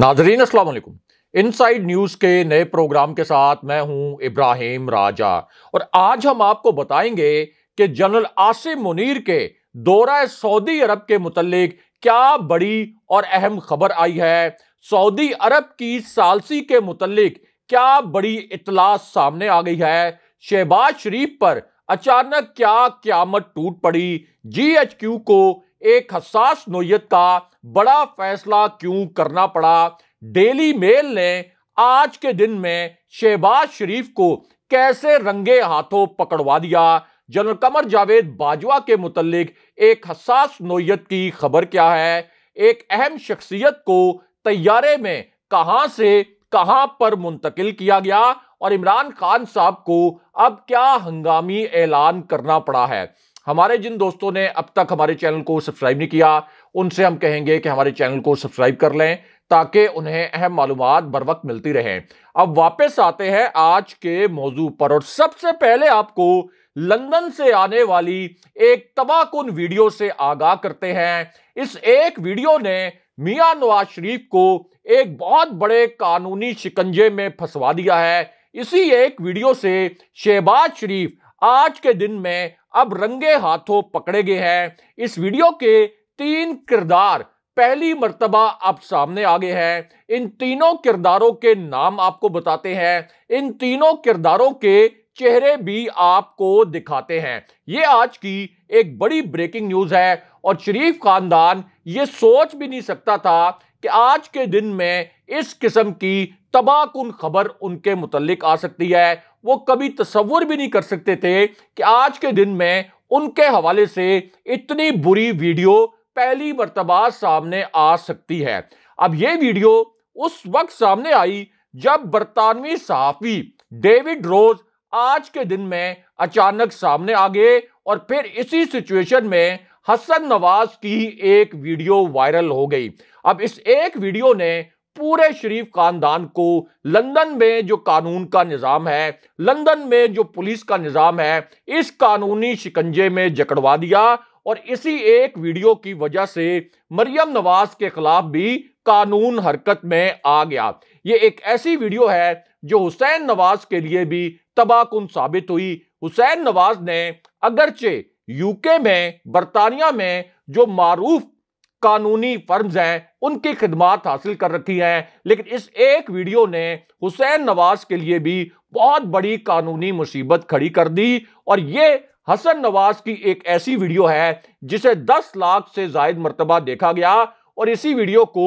नाजरीन असलकुम side news के नए प्रोग्राम के साथ मैं हूं इब्राहिम राजा और आज हम आपको बताएंगे कि जनरल आसिम मुनीर के दौरा सऊदी अरब के मुतलक क्या बड़ी और अहम खबर आई है सऊदी अरब की सालसी के मुतल क्या बड़ी इतला सामने आ गई है शहबाज शरीफ पर अचानक क्या क्यामत टूट पड़ी जी एच क्यू को एक हसास नोयत का बड़ा फैसला क्यों करना पड़ा डेली मेल ने आज के दिन में शहबाज शरीफ को कैसे रंगे हाथों पकड़वा दिया जनरल कमर जावेद बाजवा के मुतलिक एक हसास नोयत की खबर क्या है एक अहम शख्सियत को तैयारे में कहां से कहां पर मुंतकिल किया गया और इमरान खान साहब को अब क्या हंगामी ऐलान करना पड़ा है हमारे जिन दोस्तों ने अब तक हमारे चैनल को सब्सक्राइब नहीं किया उनसे हम कहेंगे कि हमारे चैनल को सब्सक्राइब कर लें ताकि उन्हें अहम मालूम बर वक्त मिलती रहे अब वापस आते हैं आज के मौजू पर और सबसे पहले आपको लंदन से आने वाली एक तबाहकुन वीडियो से आगाह करते हैं इस एक वीडियो ने मियां नवाज शरीफ को एक बहुत बड़े कानूनी शिकंजे में फंसवा दिया है इसी एक वीडियो से शहबाज शरीफ आज के दिन में अब रंगे हाथों पकड़े गए हैं इस वीडियो के तीन किरदार पहली मर्तबा आप सामने आ गए हैं इन तीनों किरदारों के नाम आपको बताते हैं इन तीनों किरदारों के चेहरे भी आपको दिखाते हैं ये आज की एक बड़ी ब्रेकिंग न्यूज है और शरीफ खानदान ये सोच भी नहीं सकता था कि आज के दिन में इस किस्म की तबाहकुन खबर उनके मुतलिक आ सकती है वो कभी तस्वुर भी नहीं कर सकते थे कि आज के दिन में उनके हवाले से इतनी बुरी वीडियो पहली मरतबा सामने आ सकती है अब ये वीडियो उस वक्त सामने आई जब बरतानवी सहाफी डेविड रोज आज के दिन में अचानक सामने आ गए और फिर इसी सिचुएशन में हसन नवाज की एक वीडियो वायरल हो गई अब इस एक वीडियो ने पूरे शरीफ खानदान को लंदन में जो कानून का निज़ाम है लंदन में जो पुलिस का निज़ाम है इस कानूनी शिकंजे में जकड़वा दिया और इसी एक वीडियो की वजह से मरियम नवाज के खिलाफ भी कानून हरकत में आ गया ये एक ऐसी वीडियो है जो हुसैन नवाज के लिए भी तबाहकुन साबित हुई हुसैन नवाज ने अगरचे यूके में बरतानिया में जो मारूफ कानूनी फर्म्स हैं उनकी खिदमत हासिल कर रखी हैं लेकिन इस एक वीडियो ने हुसैन नवाज के लिए भी बहुत बड़ी कानूनी मुसीबत खड़ी कर दी और ये हसन नवाज की एक ऐसी वीडियो है जिसे 10 लाख से जायद मरतबा देखा गया और इसी वीडियो को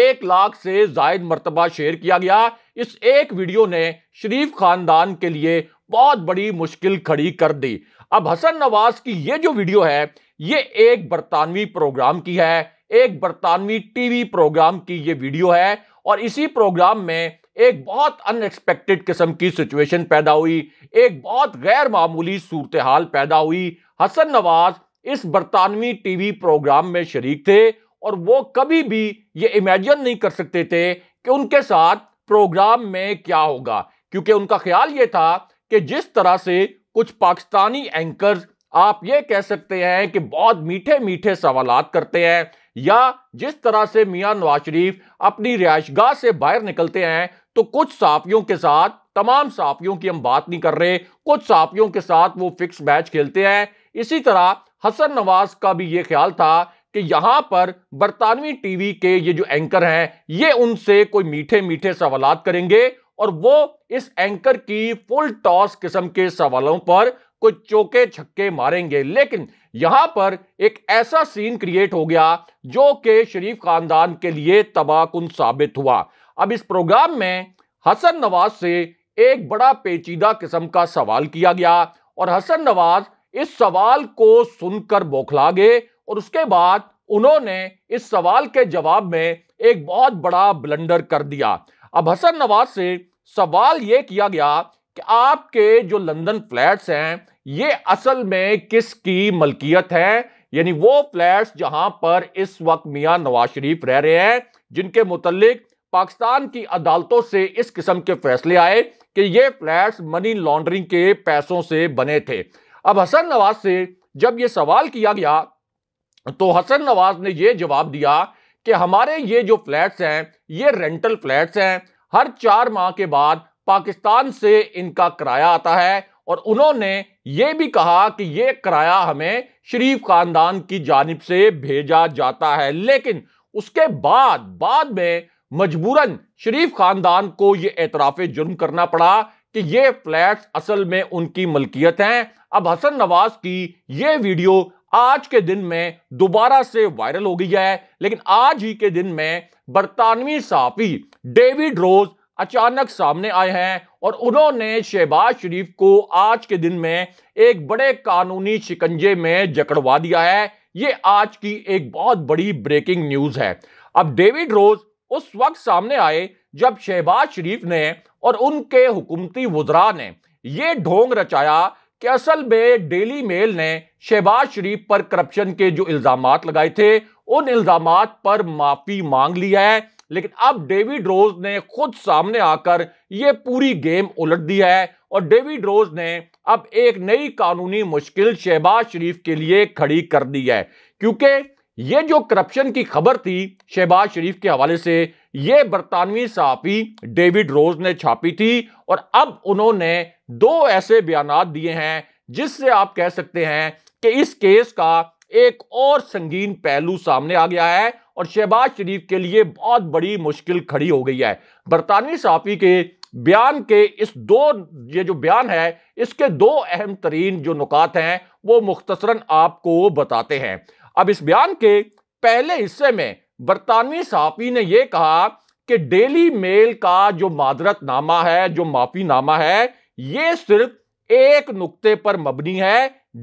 एक लाख से जायद मरतबा शेयर किया गया इस एक वीडियो ने शरीफ खानदान के लिए बहुत बड़ी मुश्किल खड़ी कर दी अब हसन नवाज की ये जो वीडियो है ये एक बरतानवी प्रोग्राम की है एक बरतानवी टीवी प्रोग्राम की ये वीडियो है और इसी प्रोग्राम में एक बहुत अनएक्सपेक्टेड किस्म की सिचुएशन पैदा हुई एक बहुत गैर मामूली सूरत हाल पैदा हुई हसन नवाज इस बरतानवी टीवी प्रोग्राम में शरीक थे और वो कभी भी ये इमेजिन नहीं कर सकते थे कि उनके साथ प्रोग्राम में क्या होगा क्योंकि उनका ख्याल ये था कि जिस तरह से कुछ पाकिस्तानी एंकर्स आप ये कह सकते हैं कि बहुत मीठे मीठे सवाल करते हैं या जिस तरह से मियां नवाज शरीफ अपनी रिहाइशगाह से बाहर निकलते हैं तो कुछ साफियों के साथ तमाम साफियों की हम बात नहीं कर रहे कुछ साफियों के साथ वो फिक्स मैच खेलते हैं इसी तरह हसन नवाज का भी ये ख्याल था कि यहां पर बरतानवी टीवी के ये जो एंकर हैं ये उनसे कोई मीठे मीठे सवाल करेंगे और वो इस एंकर की फुल टॉस किस्म के सवालों पर कुछ चौके छक्के मारेंगे लेकिन यहां पर एक ऐसा सीन क्रिएट हो गया जो कि शरीफ खानदान के लिए तबाहकुन साबित हुआ अब इस प्रोग्राम में हसन नवाज से एक बड़ा पेचीदा किस्म का सवाल किया गया और हसन नवाज इस सवाल को सुनकर बौखला गए और उसके बाद उन्होंने इस सवाल के जवाब में एक बहुत बड़ा ब्लंडर कर दिया अब हसन नवाज से सवाल यह किया गया कि आपके जो लंदन फ्लैट्स हैं ये असल में किसकी मलकियत है यानी वो फ्लैट्स जहां पर इस वक्त मियां नवाज शरीफ रह रहे हैं जिनके मुतलिक पाकिस्तान की अदालतों से इस किस्म के फैसले आए कि ये फ्लैट्स मनी लॉन्ड्रिंग के पैसों से बने थे अब हसन नवाज से जब ये सवाल किया गया तो हसन नवाज ने यह जवाब दिया कि हमारे ये जो फ्लैट्स हैं ये रेंटल फ्लैट्स हैं हर चार माह के बाद पाकिस्तान से इनका किराया आता है और उन्होंने ये भी कहा कि ये किराया हमें शरीफ खानदान की जानब से भेजा जाता है लेकिन उसके बाद बाद में मजबूरन शरीफ खानदान को यह एतराफ जुर्म करना पड़ा कि ये फ्लैट्स असल में उनकी मलकियत हैं अब हसन नवाज की यह वीडियो आज के दिन में दोबारा से वायरल हो गई है लेकिन आज ही के दिन में बरतानवी साफी डेविड रोज अचानक सामने आए हैं और उन्होंने शहबाज शरीफ को आज के दिन में एक बड़े कानूनी शिकंजे में जकड़वा दिया है ये आज की एक बहुत बड़ी ब्रेकिंग न्यूज है अब डेविड रोज उस वक्त सामने आए जब शहबाज शरीफ ने और उनके हुकूमती वजरा ने यह ढोंग रचाया कि असल में डेली मेल ने शहबाज शरीफ पर करप्शन के जो इल्ज़ाम लगाए थे उन इल्ज़ाम पर माफ़ी मांग लिया है लेकिन अब डेविड रोज ने खुद सामने आकर यह पूरी गेम उलट दी है और डेविड रोज ने अब एक नई कानूनी मुश्किल शहबाज शरीफ के लिए खड़ी कर दी है क्योंकि ये जो करप्शन की खबर थी शहबाज शरीफ के हवाले से ये बरतानवी सहाफ़ी डेविड रोज ने छापी थी और अब उन्होंने दो ऐसे बयान दिए हैं जिससे आप कह सकते हैं कि इस केस का एक और संगीन पहलू सामने आ गया है और शहबाज शरीफ के लिए बहुत बड़ी मुश्किल खड़ी हो गई है बरतानवी सहाफ़ी के बयान के इस दो ये जो बयान है इसके दो अहम तरीन जो नुकात हैं वो मुख्तसरन आपको बताते हैं अब इस बयान के पहले हिस्से में बरतानवी सहाफी ने यह कहा कि डेली मेल का जो नामा है जो माफीनामा है यह सिर्फ एक नुक्ते पर मबनी है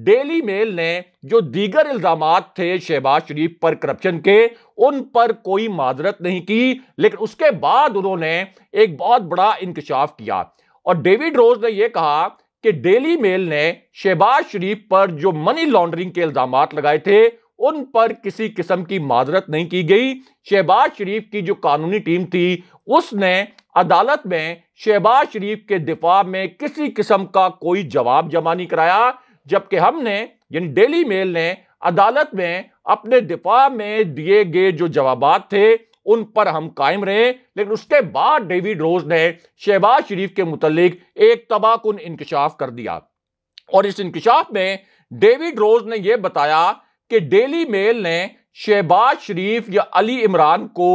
डेली मेल ने जो दीगर इल्जाम थे शहबाज शरीफ पर करप्शन के उन पर कोई मादरत नहीं की लेकिन उसके बाद उन्होंने एक बहुत बड़ा इंकशाफ किया और डेविड रोज ने यह कहा कि डेली मेल ने शहबाज शरीफ पर जो मनी लॉन्ड्रिंग के इल्जाम लगाए थे उन पर किसी किस्म की माजरत नहीं की गई शहबाज शरीफ की जो कानूनी टीम थी उसने अदालत में शहबाज शरीफ के दिफा में किसी किस्म का कोई जवाब जमा नहीं कराया जबकि हमने यानी डेली मेल ने अदालत में अपने दिफा में दिए गए जो जवाब थे उन पर हम कायम रहे लेकिन उसके बाद डेविड रोज ने शहबाज शरीफ के मुतलिक एक तबाहकुन इंकशाफ कर दिया और इस इंकशाफ में डेविड रोज ने यह बताया कि डेली मेल ने शहबाज शरीफ या अली इमरान को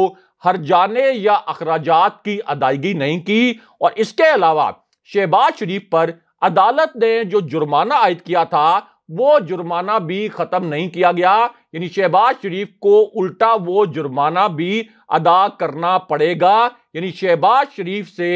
हर जाने या अखराजात की अदायगी नहीं की और इसके अलावा शहबाज शरीफ पर अदालत ने जो जुर्माना आयद किया था वो जुर्माना भी ख़त्म नहीं किया गया यानी शहबाज शरीफ को उल्टा वो जुर्माना भी अदा करना पड़ेगा यानी शहबाज शरीफ से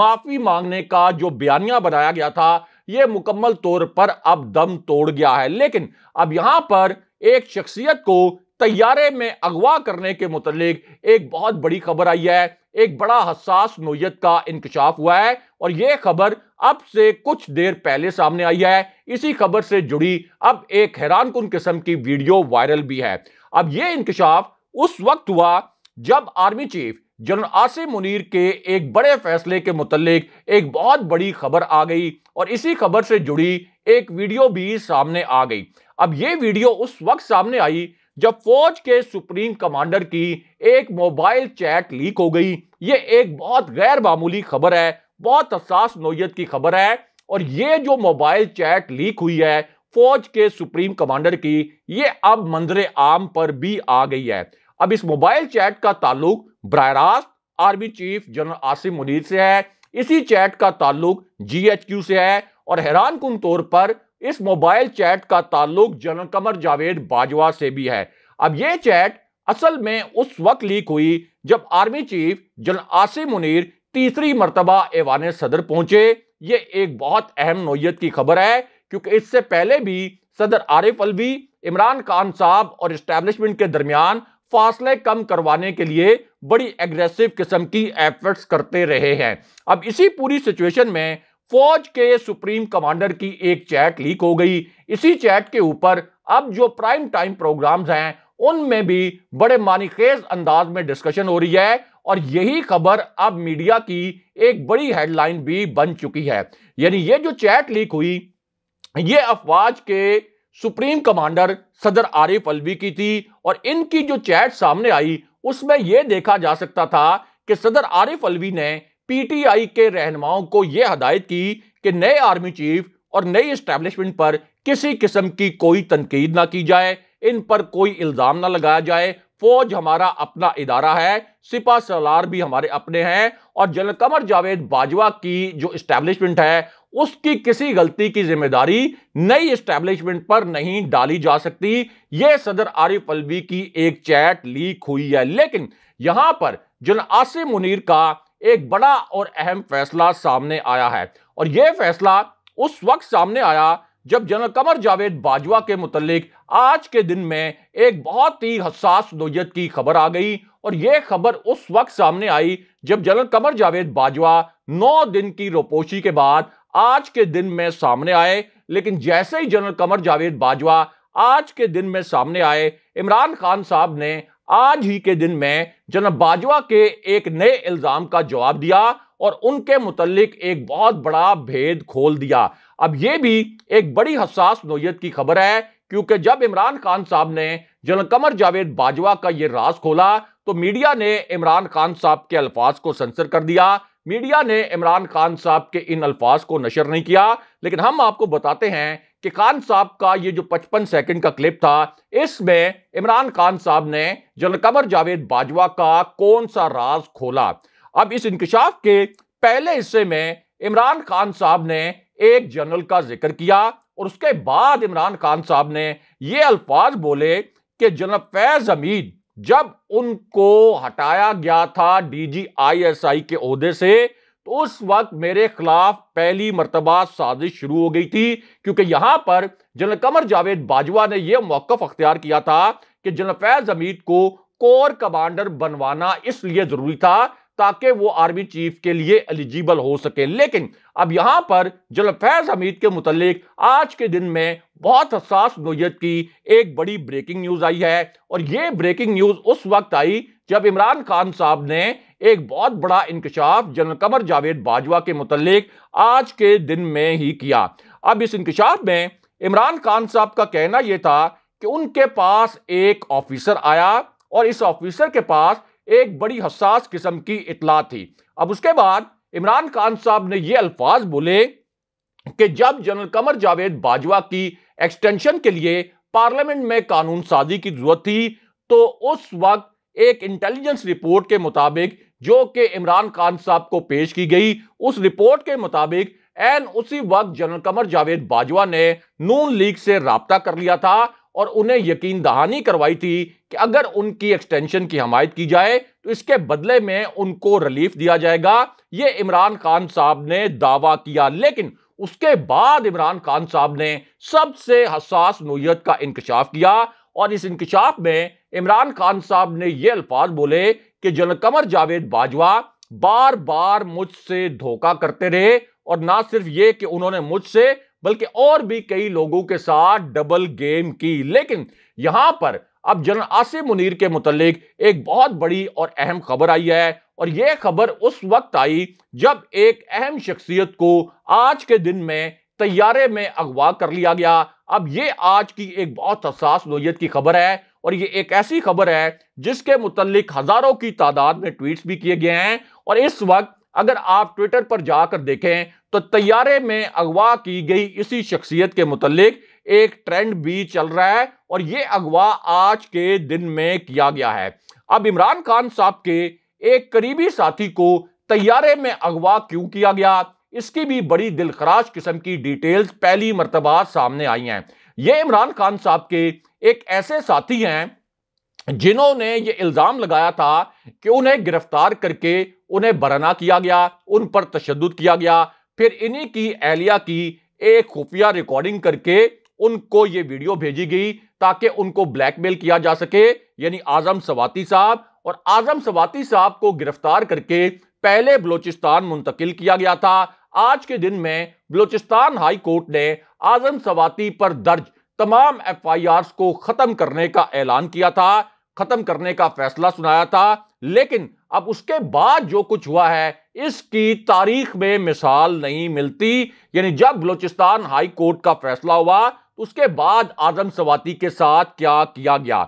माफ़ी मांगने का जो बयानिया बनाया गया था ये मुकम्मल तौर पर अब दम तोड़ गया है लेकिन अब यहाँ पर एक शख्सियत को तैयारे में अगवा करने के मुतलिक एक बहुत बड़ी खबर आई है एक बड़ा हसास नोयत का इंकशाफ हुआ है और यह खबर अब से कुछ देर पहले सामने आई है इसी खबर से जुड़ी अब एक हैरान कन किस्म की वीडियो वायरल भी है अब यह इंकशाफ उस वक्त हुआ जब army chief general Asim Munir के एक बड़े फैसले के मुतलिक एक बहुत बड़ी खबर आ गई और इसी खबर से जुड़ी एक वीडियो भी सामने आ गई अब ये वीडियो उस वक्त सामने आई जब फौज के सुप्रीम कमांडर की एक मोबाइल चैट लीक हो गई ये एक बहुत गैर मामूली खबर है बहुत हसास नोयत की खबर है और ये जो मोबाइल चैट लीक हुई है फौज के सुप्रीम कमांडर की ये अब मंजर आम पर भी आ गई है अब इस मोबाइल चैट का ताल्लुक बर army chief general Asim Munir से है इसी चैट का ताल्लुक जीएचक्यू से है और हैरान कन तौर पर इस मोबाइल चैट का ताल्लुक जनरल कमर जावेद बाजवा से भी है अब यह चैट असल में उस वक्त लीक हुई जब army chief general Asim Munir तीसरी मरतबा एवान सदर पहुंचे ये एक बहुत अहम नोयत की खबर है क्योंकि इससे पहले भी सदर आरिफ अलवी इमरान खान साहब और इस्टेब्लिशमेंट के दरमियान फासले कम करवाने के लिए बड़ी एग्रेसिव किस्म की एफर्ट्स करते रहे हैं अब इसी पूरी सिचुएशन में फौज के सुप्रीम कमांडर की एक चैट लीक हो गई इसी चैट के ऊपर अब जो प्राइम टाइम प्रोग्राम्स हैं उनमें भी बड़े मानिकेज अंदाज में डिस्कशन हो रही है और यही खबर अब मीडिया की एक बड़ी हेडलाइन भी बन चुकी है यानी ये जो चैट लीक हुई ये अफवाज के सुप्रीम कमांडर सदर आरिफ अलवी की थी और इनकी जो चैट सामने आई उसमें यह देखा जा सकता था कि सदर आरिफ अलवी ने पीटीआई के रहनुमाओं को यह हदायत की कि नए आर्मी चीफ और नई स्टैब्लिशमेंट पर किसी किस्म की कोई तनकीद ना की जाए इन पर कोई इल्ज़ाम ना लगाया जाए फौज हमारा अपना इदारा है सिपा सलार भी हमारे अपने हैं और जनरल कमर जावेद बाजवा की जो इस्टेब्लिशमेंट है उसकी किसी गलती की जिम्मेदारी नई इस्टेब्लिशमेंट पर नहीं डाली जा सकती यह सदर आरिफ अलवी की एक चैट लीक हुई है लेकिन यहां पर जन आसिम मुनीर का एक बड़ा और अहम फैसला सामने आया है और यह फैसला उस वक्त सामने आया जब जनरल कमर जावेद बाजवा के मुतलिक आज के दिन में एक बहुत ही हसास नोयत की खबर आ गई और यह खबर उस वक्त सामने आई जब जनरल कमर जावेद बाजवा नौ दिन की रोपोशी के बाद आज के दिन में सामने आए लेकिन जैसे ही जनरल कमर जावेद बाजवा आज के दिन में सामने आए इमरान खान साहब ने आज ही के दिन में जनाब बाजवा के एक नए इल्जाम का जवाब दिया और उनके मुतलिक एक बहुत बड़ा भेद खोल दिया अब यह भी एक बड़ी हसास नोयत की खबर है क्योंकि जब इमरान खान साहब ने जनरल कमर जावेद बाजवा का यह राज खोला तो मीडिया ने इमरान खान साहब के अल्फाज को सेंसर कर दिया मीडिया ने इमरान खान साहब के इन अल्फाज को नशर नहीं किया लेकिन हम आपको बताते हैं कि खान साहब का ये जो 55 सेकंड का क्लिप था इसमें इमरान खान साहब ने जनरल कमर जावेद बाजवा का कौन सा राज खोला अब इस इंकशाफ के पहले हिस्से में इमरान खान साहब ने एक जनरल का जिक्र किया और उसके बाद इमरान खान साहब ने ये अल्फाज बोले कि जनरल फैज हमीद जब उनको हटाया गया था डीजीआईएसआई के अहदे से तो उस वक्त मेरे खिलाफ पहली मरतबा साजिश शुरू हो गई थी क्योंकि यहां पर जनरल कमर जावेद बाजवा ने यह मौकफ अख्तियार किया था कि जनरल फैज हमीद को कोर कमांडर बनवाना इसलिए जरूरी था ताकि वो आर्मी चीफ के लिए एलिजिबल हो सके लेकिन अब यहां पर जनरल फैज हमीद के मुतलिक आज के दिन में बहुत हसास नोयत की एक बड़ी ब्रेकिंग न्यूज आई है और ये ब्रेकिंग न्यूज उस वक्त आई जब इमरान खान साहब ने एक बहुत बड़ा इंकशाफ जनरल कमर जावेद बाजवा के मुतलक आज के दिन में ही किया अब इस इंकशाफ में इमरान खान साहब का कहना यह था कि उनके पास एक ऑफिसर आया और इस ऑफिसर के पास एक बड़ी हसास किस्म की इतला थी अब उसके बाद इमरान खान साहब ने यह अल्फाज बोले कि जब जनरल कमर जावेद बाजवा की एक्सटेंशन के लिए पार्लियामेंट में कानून साजी की जरूरत थी तो उस वक्त एक इंटेलिजेंस रिपोर्ट के मुताबिक जो कि इमरान खान साहब को पेश की गई उस रिपोर्ट के मुताबिक एन उसी वक्त जनरल कमर जावेद बाजवा ने नून लीग से रबता कर लिया था और उन्हें यकीन दहानी करवाई थी कि अगर उनकी एक्सटेंशन की हमायत की जाए तो इसके बदले में उनको रिलीफ दिया जाएगा ये इमरान खान साहब ने दावा किया लेकिन उसके बाद इमरान खान साहब ने सबसे हसास नोयत का इंकशाफ किया और इस इंकशाफ में इमरान खान साहब ने ये अल्फाज बोले कि कमर जावेद बाजवा बार बार मुझसे धोखा करते रहे और ना सिर्फ ये कि उन्होंने मुझसे बल्कि और भी कई लोगों के साथ डबल गेम की लेकिन यहां पर अब जनरल आसिफ मुनीर के मुतलिक एक बहुत बड़ी और अहम खबर आई है और यह खबर उस वक्त आई जब एक अहम शख्सियत को आज के दिन में तैयारे में अगवा कर लिया गया अब यह आज की एक बहुत हसास नोयत की खबर है और ये एक ऐसी खबर है जिसके मुतलिक हजारों की तादाद में ट्वीट्स भी किए गए हैं और इस वक्त अगर आप ट्विटर पर जाकर देखें तो तैयारे में अगवा की गई इसी शख्सियत के मुतलिक एक ट्रेंड भी चल रहा है और ये अगवा आज के दिन में किया गया है अब इमरान खान साहब के एक करीबी साथी को तैयारे में अगवा क्यों किया गया इसकी भी बड़ी दिलखराश किस्म की डिटेल्स पहली मरतबा सामने आई हैं ये इमरान खान साहब के एक ऐसे साथी हैं जिन्होंने ये इल्ज़ाम लगाया था कि उन्हें गिरफ्तार करके उन्हें बरना किया गया उन पर तशद किया गया फिर इन्हीं की एहलिया की एक खुफिया रिकॉर्डिंग करके उनको ये वीडियो भेजी गई ताकि उनको ब्लैकमेल किया जा सके यानी आजम सवाती साहब और आजम सवाती साहब को गिरफ्तार करके पहले बलोचिस्तान मुंतकिल किया गया था आज के दिन में बलूचिस्तान हाई कोर्ट ने आजम सवाती पर दर्ज तमाम एफ आई आर को खत्म करने का ऐलान किया था खत्म करने का फैसला सुनाया था लेकिन अब उसके बाद जो कुछ हुआ है इसकी तारीख में मिसाल नहीं मिलती यानी जब बलूचिस्तान हाई कोर्ट का फैसला हुआ तो उसके बाद आजम सवाती के साथ क्या किया गया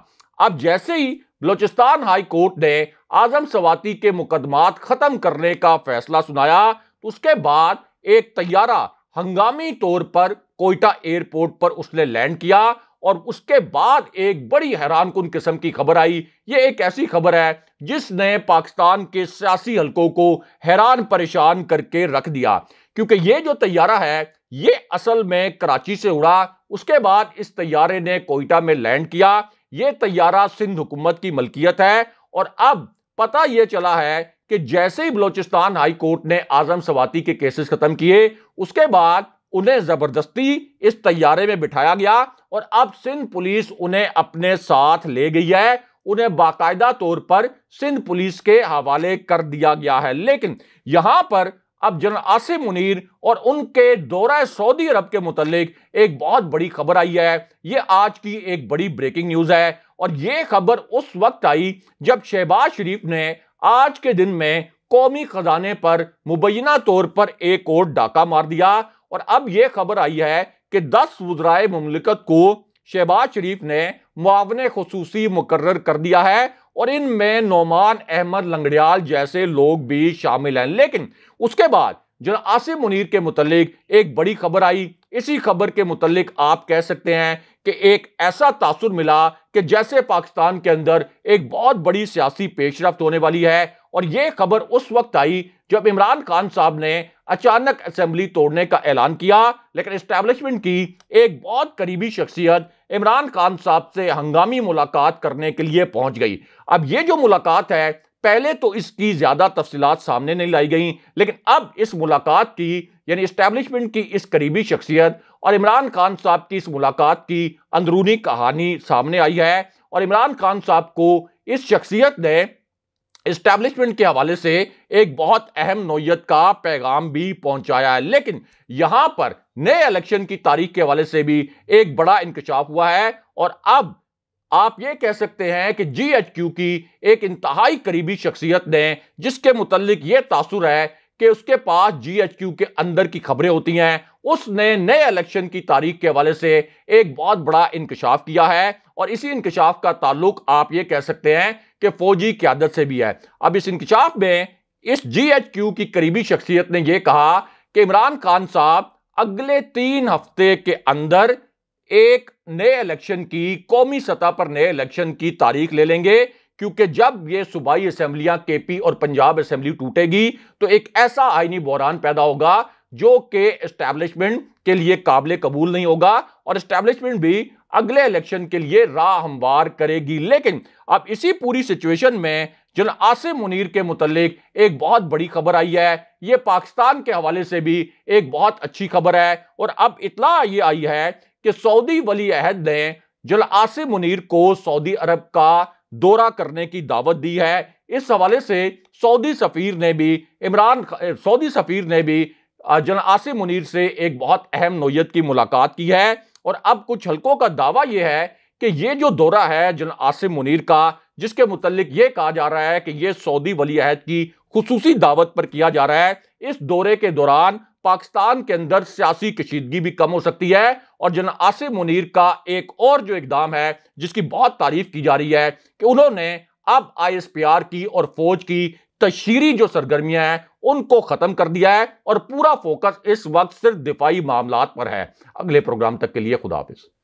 अब जैसे ही बलूचिस्तान हाई कोर्ट ने आजम सवाती के मुकदमात खत्म करने का फैसला सुनाया उसके बाद एक तैयारा हंगामी तौर पर कोयटा एयरपोर्ट पर उसने लैंड किया और उसके बाद एक बड़ी हैरान कन किस्म की खबर आई ये एक ऐसी खबर है जिसने पाकिस्तान के सियासी हलकों को हैरान परेशान करके रख दिया क्योंकि ये जो तैयारा है ये असल में कराची से उड़ा उसके बाद इस तैयारे ने कोयटा में लैंड किया ये तैयारा सिंध हुकूमत की मलकियत है और अब पता यह चला है कि जैसे ही बलोचिस्तान हाई कोर्ट ने आजम सवाती के केसेस खत्म किए उसके बाद उन्हें जबरदस्ती इस तैयारे में बिठाया गया और अब सिंध पुलिस उन्हें अपने साथ ले गई है उन्हें बाकायदा तौर पर सिंध पुलिस के हवाले कर दिया गया है लेकिन यहां पर अब जनरल आसिम मुनीर और उनके दौरा सऊदी अरब के मुतलिक एक बहुत बड़ी खबर आई है ये आज की एक बड़ी ब्रेकिंग न्यूज है और ये खबर उस वक्त आई जब शहबाज शरीफ ने आज के दिन में कौमी खजाने पर मुबैना तौर पर एक और डाका मार दिया और अब यह खबर आई है कि दस वजराए ममलिकत को शहबाज शरीफ ने मुआवन खसूसी मुकर्र कर दिया है और इनमें नोमान अहमद लंगड़ियाल जैसे लोग भी शामिल हैं लेकिन उसके बाद जना आसिम मुनीर के मुतलिक एक बड़ी खबर आई इसी खबर के मुतलिक आप कह सकते हैं कि एक ऐसा तासुर मिला कि जैसे पाकिस्तान के अंदर एक बहुत बड़ी सियासी पेशरफ होने वाली है और यह खबर उस वक्त आई जब इमरान खान साहब ने अचानक असेंबली तोड़ने का ऐलान किया लेकिन इस्टेब्लिशमेंट की एक बहुत करीबी शख्सियत इमरान खान साहब से हंगामी मुलाकात करने के लिए पहुंच गई अब ये जो मुलाकात है पहले तो इसकी ज़्यादा तफसीत सामने नहीं लाई गई लेकिन अब इस मुलाकात की यानी इस्टेब्लिशमेंट की इस करीबी शख्सियत और इमरान खान साहब की इस मुलाकात की अंदरूनी कहानी सामने आई है और इमरान खान साहब को इस शख्सियत ने इस्टेब्लिशमेंट के हवाले से एक बहुत अहम नोयत का पैगाम भी पहुंचाया है लेकिन यहां पर नए इलेक्शन की तारीख के हवाले से भी एक बड़ा इंकशाफ हुआ है और अब आप ये कह सकते हैं कि जी एच क्यू की एक इंतहाई करीबी शख्सियत ने जिसके मुतलिक ये तासुर है कि उसके पास जी एच क्यू के अंदर की खबरें होती हैं उसने नए इलेक्शन की तारीख के हवाले से एक बहुत बड़ा इंकशाफ किया है और इसी इंकशाफ का ताल्लुक आप ये कह सकते हैं कि फौजी क्यादत से भी है अब इस इंकशाफ में इस जी एच क्यू की करीबी शख्सियत ने यह कहा कि इमरान खान साहब अगले तीन हफ्ते के अंदर एक नए इलेक्शन की कौमी सतह पर नए इलेक्शन की तारीख ले लेंगे क्योंकि जब ये सूबाई असम्बलियां केपी और पंजाब असम्बली टूटेगी तो एक ऐसा आइनी बहरान पैदा होगा जो कि इस्टेब्लिशमेंट के लिए काबिल कबूल नहीं होगा और इस्टेब्लिशमेंट भी अगले इलेक्शन के लिए राह हमवार करेगी लेकिन अब इसी पूरी सिचुएशन में जन आसिम मुनीर के मुतलिक एक बहुत बड़ी खबर आई है ये पाकिस्तान के हवाले से भी एक बहुत अच्छी खबर है और अब इतला ये आई है कि सऊदी वली अहद ने आसि मुनीर को सऊदी अरब का दौरा करने की दावत दी है इस हवाले से सऊदी सफ़ीर ने भी इमरान सऊदी सफ़ीर ने भी आसि मुनीर से एक बहुत अहम नोयत की मुलाकात की है और अब कुछ हलकों का दावा यह है कि ये जो दौरा है जन आसिम मुनीर का जिसके मुतलिक ये कहा जा रहा है कि ये सऊदी वली अहद की खसूसी दावत पर किया जा रहा है इस दौरे के दौरान पाकिस्तान के अंदर सियासी कशीदगी भी कम हो सकती है और जना आसिफ़ मुनीर का एक और जो इकदाम है जिसकी बहुत तारीफ की जा रही है कि उन्होंने अब आईएसपीआर की और फौज की तशहरी जो सरगर्मियां हैं उनको खत्म कर दिया है और पूरा फोकस इस वक्त सिर्फ दिफाई मामला पर है अगले प्रोग्राम तक के लिए खुदाफिज